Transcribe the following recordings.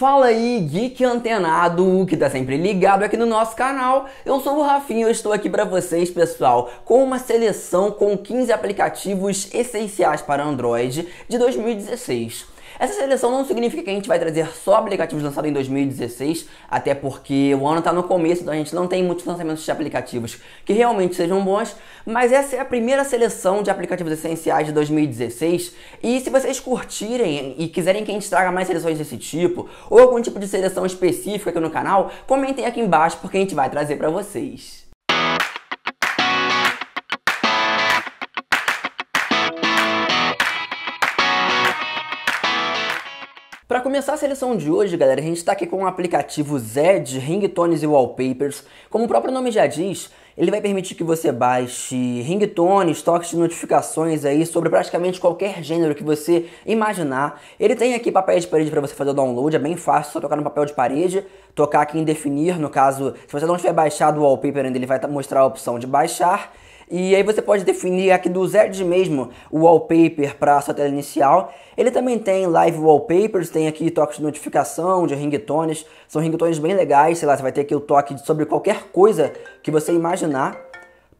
Fala aí, geek antenado, que tá sempre ligado aqui no nosso canal. Eu sou o Rafinho e estou aqui para vocês, pessoal, com uma seleção com 15 aplicativos essenciais para Android de 2016. Essa seleção não significa que a gente vai trazer só aplicativos lançados em 2016, até porque o ano está no começo, então a gente não tem muitos lançamentos de aplicativos que realmente sejam bons, mas essa é a primeira seleção de aplicativos essenciais de 2016. E se vocês curtirem e quiserem que a gente traga mais seleções desse tipo, ou algum tipo de seleção específica aqui no canal, comentem aqui embaixo porque a gente vai trazer para vocês. Para começar a seleção de hoje, galera, a gente está aqui com o um aplicativo Zed, ringtones e wallpapers. Como o próprio nome já diz, ele vai permitir que você baixe ringtones, toques de notificações aí sobre praticamente qualquer gênero que você imaginar. Ele tem aqui papéis de parede para você fazer o download, é bem fácil, só tocar no papel de parede, tocar aqui em definir, no caso, se você não tiver baixado o wallpaper ainda, ele vai mostrar a opção de baixar. E aí você pode definir aqui do Zed mesmo o wallpaper para a sua tela inicial. Ele também tem live wallpapers, tem aqui toques de notificação, de ringtones. São ringtones bem legais, sei lá, você vai ter aqui o toque sobre qualquer coisa que você imaginar.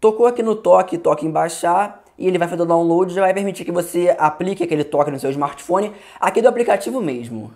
Tocou aqui no toque, toque em baixar, e ele vai fazer o download, já vai permitir que você aplique aquele toque no seu smartphone aqui do aplicativo mesmo.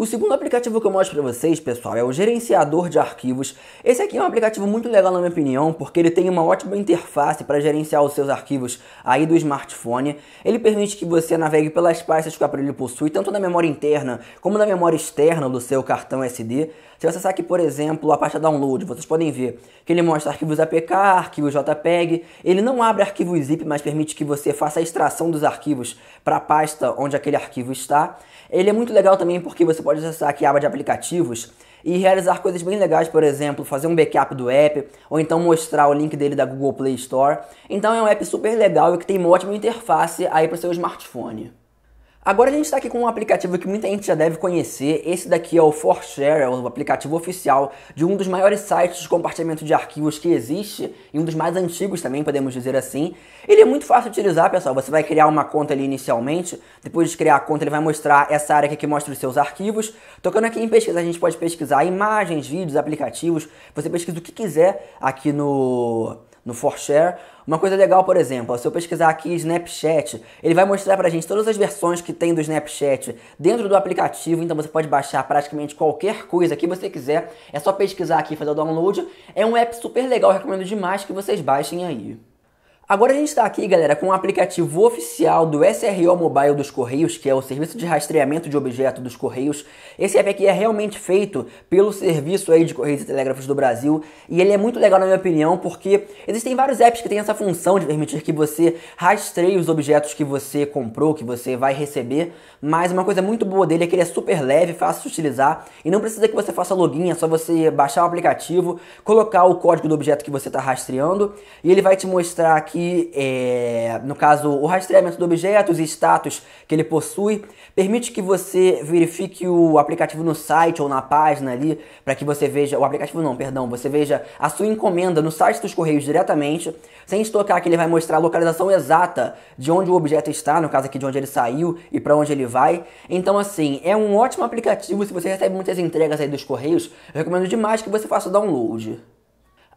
O segundo aplicativo que eu mostro para vocês, pessoal, é o gerenciador de arquivos. Esse aqui é um aplicativo muito legal na minha opinião, porque ele tem uma ótima interface para gerenciar os seus arquivos aí do smartphone. Ele permite que você navegue pelas pastas que o aparelho possui, tanto na memória interna como na memória externa do seu cartão SD. Se você acessar aqui, por exemplo, a pasta download, vocês podem ver que ele mostra arquivos APK, arquivos JPEG. Ele não abre arquivos zip, mas permite que você faça a extração dos arquivos para a pasta onde aquele arquivo está. Ele é muito legal também porque você pode acessar aqui a aba de aplicativos e realizar coisas bem legais, por exemplo, fazer um backup do app, ou então mostrar o link dele da Google Play Store. Então é um app super legal e que tem uma ótima interface aí para o seu smartphone. Agora a gente está aqui com um aplicativo que muita gente já deve conhecer. Esse daqui é o ForShare, é o aplicativo oficial de um dos maiores sites de compartilhamento de arquivos que existe e um dos mais antigos também, podemos dizer assim. Ele é muito fácil de utilizar, pessoal. Você vai criar uma conta ali inicialmente. Depois de criar a conta, ele vai mostrar essa área aqui que mostra os seus arquivos. Tocando aqui em pesquisa, a gente pode pesquisar imagens, vídeos, aplicativos. Você pesquisa o que quiser aqui no no ForShare. Uma coisa legal, por exemplo, se eu pesquisar aqui Snapchat, ele vai mostrar pra gente todas as versões que tem do Snapchat dentro do aplicativo, então você pode baixar praticamente qualquer coisa que você quiser. É só pesquisar aqui, fazer o download. É um app super legal, recomendo demais que vocês baixem aí. Agora a gente está aqui, galera, com o aplicativo oficial do SRO Mobile dos Correios, que é o Serviço de Rastreamento de Objeto dos Correios. Esse app aqui é realmente feito pelo serviço aí de Correios e Telégrafos do Brasil, e ele é muito legal na minha opinião, porque existem vários apps que têm essa função de permitir que você rastreie os objetos que você comprou, que você vai receber, mas uma coisa muito boa dele é que ele é super leve, fácil de utilizar, e não precisa que você faça login, é só você baixar o aplicativo, colocar o código do objeto que você está rastreando, e ele vai te mostrar aqui é, no caso, o rastreamento de objetos e status que ele possui, permite que você verifique o aplicativo no site ou na página ali, para que você veja, o aplicativo não, perdão, você veja a sua encomenda no site dos Correios diretamente, sem estocar que ele vai mostrar a localização exata de onde o objeto está, no caso aqui de onde ele saiu e para onde ele vai. Então, assim, é um ótimo aplicativo se você recebe muitas entregas aí dos Correios, recomendo demais que você faça o download.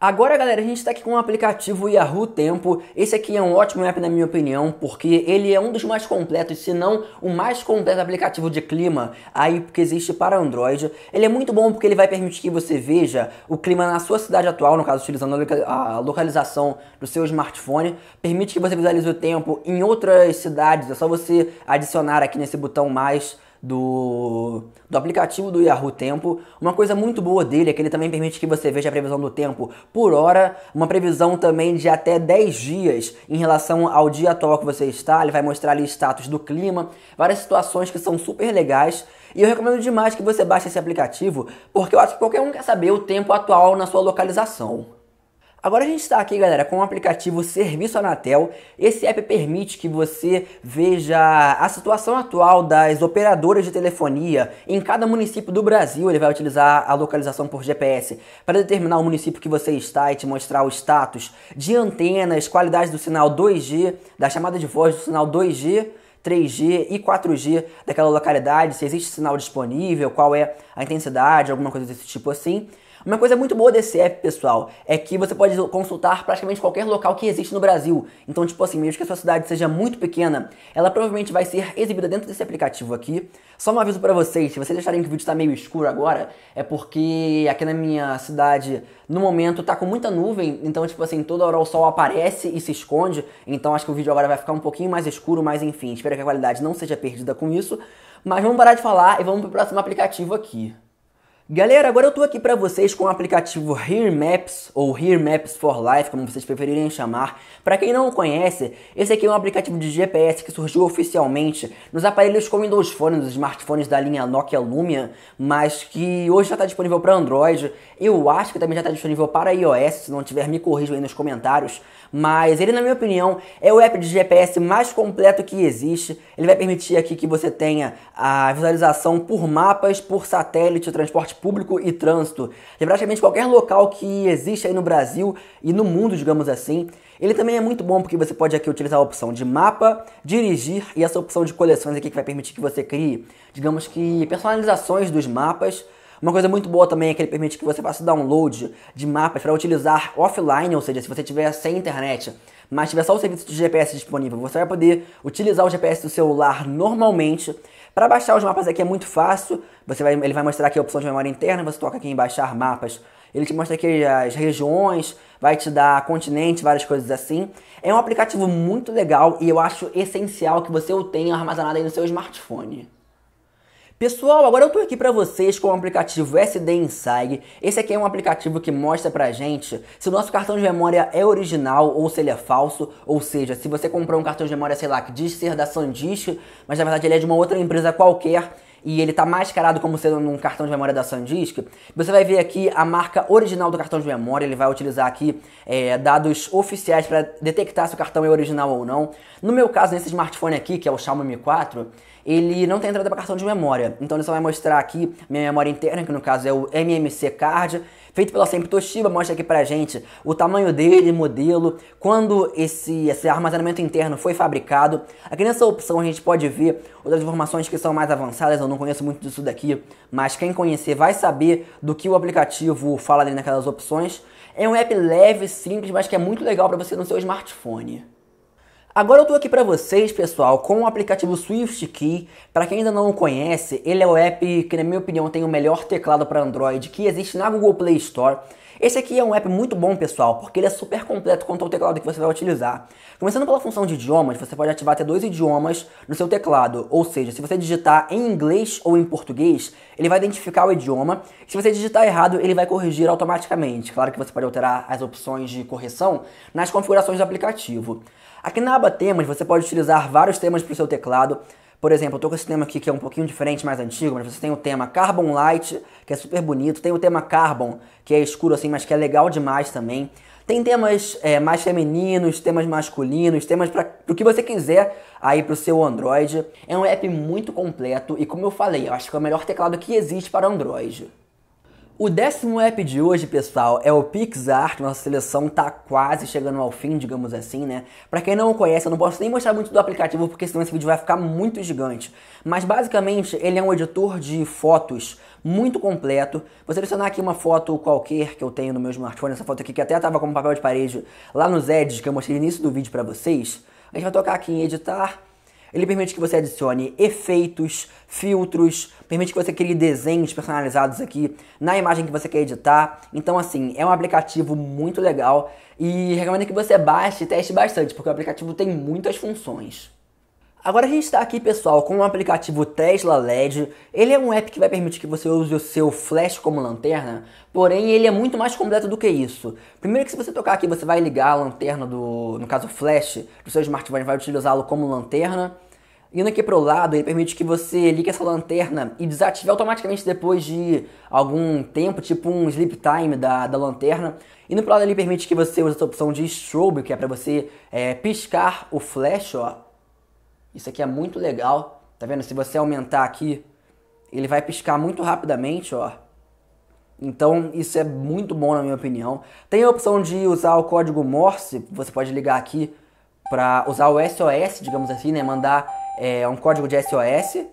Agora, galera, a gente está aqui com o aplicativo Yahoo Tempo. Esse aqui é um ótimo app, na minha opinião, porque ele é um dos mais completos, se não o mais completo aplicativo de clima aí que existe para Android. Ele é muito bom porque ele vai permitir que você veja o clima na sua cidade atual, no caso, utilizando a localização do seu smartphone. Permite que você visualize o tempo em outras cidades, é só você adicionar aqui nesse botão mais do, do aplicativo do Yahoo Tempo. Uma coisa muito boa dele é que ele também permite que você veja a previsão do tempo por hora, uma previsão também de até 10 dias em relação ao dia atual que você está. Ele vai mostrar ali status do clima, várias situações que são super legais. E eu recomendo demais que você baixe esse aplicativo, porque eu acho que qualquer um quer saber o tempo atual na sua localização. Agora a gente está aqui, galera, com o aplicativo Serviço Anatel. Esse app permite que você veja a situação atual das operadoras de telefonia em cada município do Brasil. Ele vai utilizar a localização por GPS para determinar o município que você está e te mostrar o status de antenas, qualidade do sinal 2G, da chamada de voz do sinal 2G. 3G e 4G daquela localidade, se existe sinal disponível, qual é a intensidade, alguma coisa desse tipo assim. Uma coisa muito boa desse app, pessoal, é que você pode consultar praticamente qualquer local que existe no Brasil. Então, tipo assim, mesmo que a sua cidade seja muito pequena, ela provavelmente vai ser exibida dentro desse aplicativo aqui. Só um aviso para vocês, se vocês acharem que o vídeo está meio escuro agora, é porque aqui na minha cidade, no momento, tá com muita nuvem, então, tipo assim, toda hora o sol aparece e se esconde, então acho que o vídeo agora vai ficar um pouquinho mais escuro, mas enfim, espero que a qualidade não seja perdida com isso. Mas vamos parar de falar e vamos pro próximo aplicativo aqui. Galera, agora eu tô aqui para vocês com o aplicativo Here Maps ou Here Maps for Life, como vocês preferirem chamar. Para quem não conhece, esse aqui é um aplicativo de GPS que surgiu oficialmente nos aparelhos com Windows Phone, nos smartphones da linha Nokia Lumia, mas que hoje já está disponível para Android. Eu acho que também já está disponível para iOS, se não tiver me corrijam aí nos comentários. Mas ele, na minha opinião, é o app de GPS mais completo que existe. Ele vai permitir aqui que você tenha a visualização por mapas, por satélite, transporte público e trânsito, de praticamente qualquer local que existe aí no Brasil e no mundo, digamos assim. Ele também é muito bom porque você pode aqui utilizar a opção de mapa, dirigir e essa opção de coleções aqui que vai permitir que você crie, digamos que personalizações dos mapas uma coisa muito boa também é que ele permite que você faça download de mapas para utilizar offline, ou seja, se você tiver sem internet, mas tiver só o serviço de GPS disponível, você vai poder utilizar o GPS do celular normalmente. Para baixar os mapas aqui é muito fácil, você vai, ele vai mostrar aqui a opção de memória interna, você toca aqui em baixar mapas, ele te mostra aqui as regiões, vai te dar continente, várias coisas assim. É um aplicativo muito legal e eu acho essencial que você o tenha armazenado aí no seu smartphone. Pessoal, agora eu estou aqui para vocês com o aplicativo SD Inside. Esse aqui é um aplicativo que mostra pra gente se o nosso cartão de memória é original ou se ele é falso, ou seja, se você comprou um cartão de memória, sei lá, que diz ser da SanDisk, mas na verdade ele é de uma outra empresa qualquer, e ele está mascarado como sendo um cartão de memória da SanDisk, você vai ver aqui a marca original do cartão de memória, ele vai utilizar aqui é, dados oficiais para detectar se o cartão é original ou não. No meu caso, nesse smartphone aqui, que é o Xiaomi Mi 4, ele não tem entrada para cartão de memória, então ele só vai mostrar aqui minha memória interna, que no caso é o MMC Card, feito pela Sempre Toshiba, mostra aqui pra gente o tamanho dele, modelo, quando esse, esse armazenamento interno foi fabricado. Aqui nessa opção a gente pode ver outras informações que são mais avançadas, eu não conheço muito disso daqui, mas quem conhecer vai saber do que o aplicativo fala ali naquelas opções. É um app leve, simples, mas que é muito legal para você no seu smartphone. Agora eu estou aqui para vocês, pessoal, com o aplicativo SwiftKey. Para quem ainda não o conhece, ele é o app que, na minha opinião, tem o melhor teclado para Android que existe na Google Play Store. Esse aqui é um app muito bom, pessoal, porque ele é super completo quanto ao teclado que você vai utilizar. Começando pela função de idiomas, você pode ativar até dois idiomas no seu teclado, ou seja, se você digitar em inglês ou em português, ele vai identificar o idioma. Se você digitar errado, ele vai corrigir automaticamente. Claro que você pode alterar as opções de correção nas configurações do aplicativo. Aqui na aba temas você pode utilizar vários temas para o seu teclado. Por exemplo, eu estou com esse tema aqui que é um pouquinho diferente, mais antigo, mas você tem o tema Carbon Light, que é super bonito. Tem o tema Carbon, que é escuro assim, mas que é legal demais também. Tem temas é, mais femininos, temas masculinos, temas para o que você quiser aí para o seu Android. É um app muito completo e, como eu falei, eu acho que é o melhor teclado que existe para Android. O décimo app de hoje, pessoal, é o PixArt. Nossa seleção tá quase chegando ao fim, digamos assim, né? Para quem não conhece, eu não posso nem mostrar muito do aplicativo, porque senão esse vídeo vai ficar muito gigante. Mas basicamente, ele é um editor de fotos muito completo. Vou selecionar aqui uma foto qualquer que eu tenho no meu smartphone, essa foto aqui que até tava como papel de parede lá nos edges que eu mostrei no início do vídeo para vocês. A gente vai tocar aqui em editar ele permite que você adicione efeitos, filtros, permite que você crie desenhos personalizados aqui na imagem que você quer editar. Então, assim, é um aplicativo muito legal e recomendo que você baixe e teste bastante, porque o aplicativo tem muitas funções. Agora a gente está aqui, pessoal, com o aplicativo Tesla LED. Ele é um app que vai permitir que você use o seu flash como lanterna, porém ele é muito mais completo do que isso. Primeiro que se você tocar aqui, você vai ligar a lanterna do, no caso o flash, do seu smartphone, vai utilizá-lo como lanterna. Indo aqui para o lado, ele permite que você ligue essa lanterna e desative automaticamente depois de algum tempo, tipo um sleep time da, da lanterna. Indo para o lado, ele permite que você use essa opção de strobe, que é para você é, piscar o flash, ó isso aqui é muito legal. Tá vendo? Se você aumentar aqui, ele vai piscar muito rapidamente, ó. Então, isso é muito bom na minha opinião. Tem a opção de usar o código Morse, você pode ligar aqui para usar o SOS, digamos assim, né? Mandar é, um código de SOS.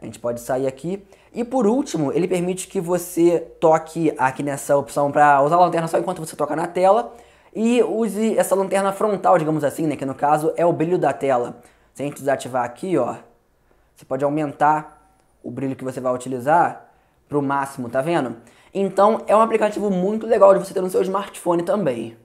A gente pode sair aqui. E por último, ele permite que você toque aqui nessa opção para usar a lanterna só enquanto você toca na tela. E use essa lanterna frontal, digamos assim, né? Que no caso é o brilho da tela. Se a gente desativar aqui, ó, você pode aumentar o brilho que você vai utilizar para o máximo, tá vendo? Então é um aplicativo muito legal de você ter no seu smartphone também.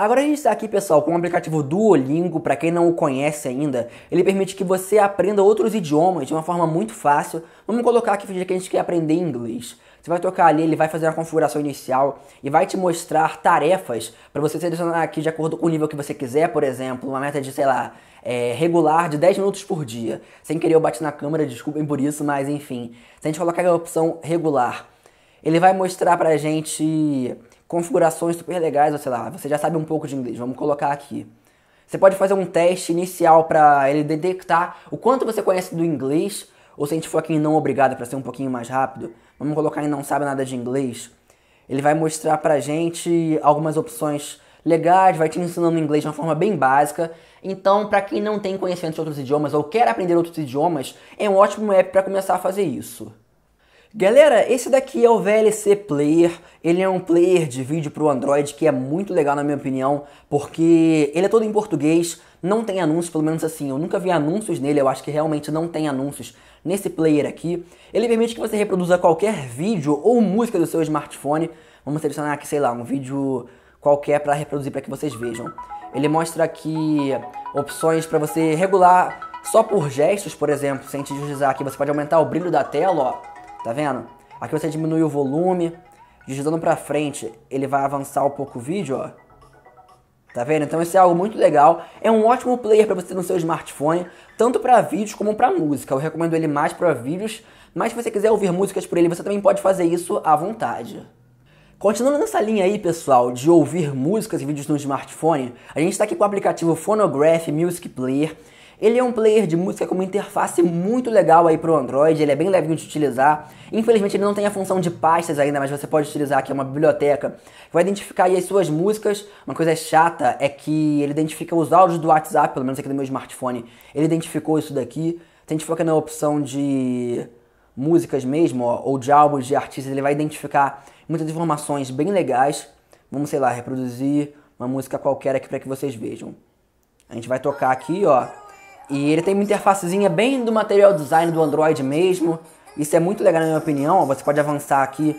Agora a gente está aqui, pessoal, com o aplicativo Duolingo, para quem não o conhece ainda, ele permite que você aprenda outros idiomas de uma forma muito fácil. Vamos colocar aqui que a gente quer aprender inglês. Você vai tocar ali, ele vai fazer a configuração inicial e vai te mostrar tarefas para você selecionar aqui de acordo com o nível que você quiser, por exemplo, uma meta de, sei lá, é, regular de 10 minutos por dia. Sem querer eu bati na câmera, desculpem por isso, mas enfim. Se a gente colocar a opção regular, ele vai mostrar pra gente configurações super legais, ou sei lá, você já sabe um pouco de inglês, vamos colocar aqui. Você pode fazer um teste inicial para ele detectar o quanto você conhece do inglês, ou se a gente for aqui em não obrigado para ser um pouquinho mais rápido, vamos colocar em não sabe nada de inglês. Ele vai mostrar pra gente algumas opções legais, vai te ensinando inglês de uma forma bem básica. Então, para quem não tem conhecimento de outros idiomas ou quer aprender outros idiomas, é um ótimo app para começar a fazer isso. Galera, esse daqui é o VLC Player. Ele é um player de vídeo para o Android que é muito legal na minha opinião, porque ele é todo em português, não tem anúncios, pelo menos assim, eu nunca vi anúncios nele, eu acho que realmente não tem anúncios nesse player aqui. Ele permite que você reproduza qualquer vídeo ou música do seu smartphone. Vamos selecionar aqui, sei lá, um vídeo qualquer para reproduzir para que vocês vejam. Ele mostra aqui opções para você regular só por gestos, por exemplo, sem te deslizar aqui, você pode aumentar o brilho da tela, ó tá vendo? Aqui você diminui o volume, digitando para frente, ele vai avançar um pouco o vídeo, ó. Tá vendo? Então isso é algo muito legal. É um ótimo player para você no seu smartphone, tanto para vídeos como para música. Eu recomendo ele mais para vídeos, mas se você quiser ouvir músicas por ele, você também pode fazer isso à vontade. Continuando nessa linha aí, pessoal, de ouvir músicas e vídeos no smartphone, a gente está aqui com o aplicativo Phonograph Music Player, ele é um player de música com uma interface muito legal aí para o Android, ele é bem leve de utilizar. Infelizmente ele não tem a função de pastas ainda, mas você pode utilizar aqui uma biblioteca que vai identificar as suas músicas. Uma coisa chata é que ele identifica os áudios do WhatsApp, pelo menos aqui no meu smartphone, ele identificou isso daqui. Se a gente for aqui na opção de músicas mesmo, ó, ou de álbuns de artistas, ele vai identificar muitas informações bem legais. Vamos, sei lá, reproduzir uma música qualquer aqui para que vocês vejam. A gente vai tocar aqui, ó. E ele tem uma interfacezinha bem do material design do Android mesmo. Isso é muito legal na minha opinião. Você pode avançar aqui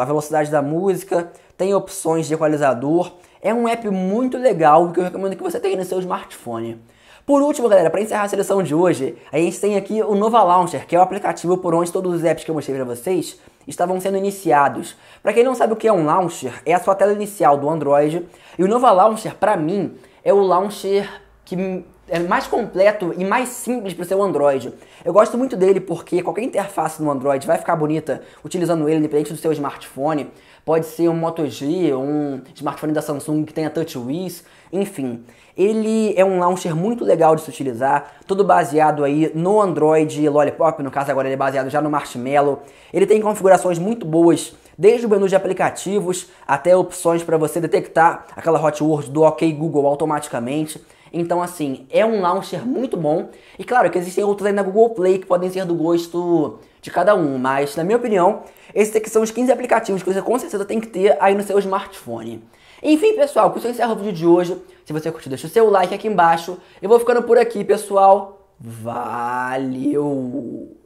a velocidade da música, tem opções de equalizador. É um app muito legal que eu recomendo que você tenha no seu smartphone. Por último, galera, para encerrar a seleção de hoje, a gente tem aqui o Nova Launcher, que é o aplicativo por onde todos os apps que eu mostrei para vocês estavam sendo iniciados. Para quem não sabe o que é um launcher, é a sua tela inicial do Android. E o Nova Launcher, para mim, é o launcher que é mais completo e mais simples para o seu Android. Eu gosto muito dele porque qualquer interface no Android vai ficar bonita utilizando ele, independente do seu smartphone. Pode ser um Moto G, um smartphone da Samsung que tenha TouchWiz, enfim. Ele é um launcher muito legal de se utilizar, todo baseado aí no Android Lollipop, no caso agora ele é baseado já no Marshmallow. Ele tem configurações muito boas desde o menu de aplicativos até opções para você detectar aquela hot word do OK Google automaticamente. Então, assim, é um launcher muito bom. E claro que existem outros aí na Google Play que podem ser do gosto de cada um, mas na minha opinião, esses aqui são os 15 aplicativos que você com certeza tem que ter aí no seu smartphone. Enfim, pessoal, com isso eu encerro o vídeo de hoje. Se você curtiu, deixa o seu like aqui embaixo. Eu vou ficando por aqui, pessoal. Valeu!